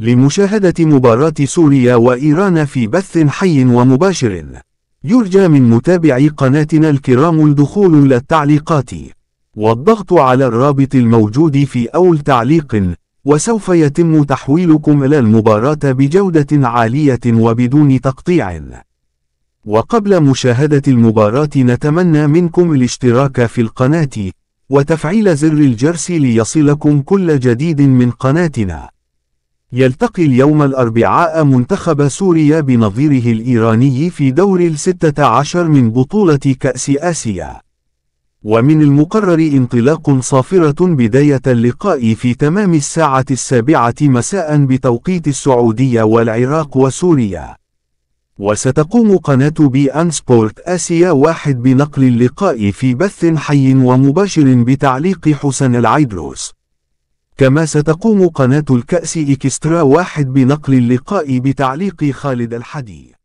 لمشاهدة مباراة سوريا وإيران في بث حي ومباشر يرجى من متابعي قناتنا الكرام الدخول إلى التعليقات والضغط على الرابط الموجود في أول تعليق وسوف يتم تحويلكم إلى المباراة بجودة عالية وبدون تقطيع وقبل مشاهدة المباراة نتمنى منكم الاشتراك في القناة وتفعيل زر الجرس ليصلكم كل جديد من قناتنا يلتقي اليوم الأربعاء منتخب سوريا بنظيره الإيراني في دور الستة عشر من بطولة كأس آسيا ومن المقرر انطلاق صافرة بداية اللقاء في تمام الساعة السابعة مساء بتوقيت السعودية والعراق وسوريا وستقوم قناة بي أن سبورت آسيا واحد بنقل اللقاء في بث حي ومباشر بتعليق حسن العيدروس كما ستقوم قناة الكأس إكسترا واحد بنقل اللقاء بتعليق خالد الحديد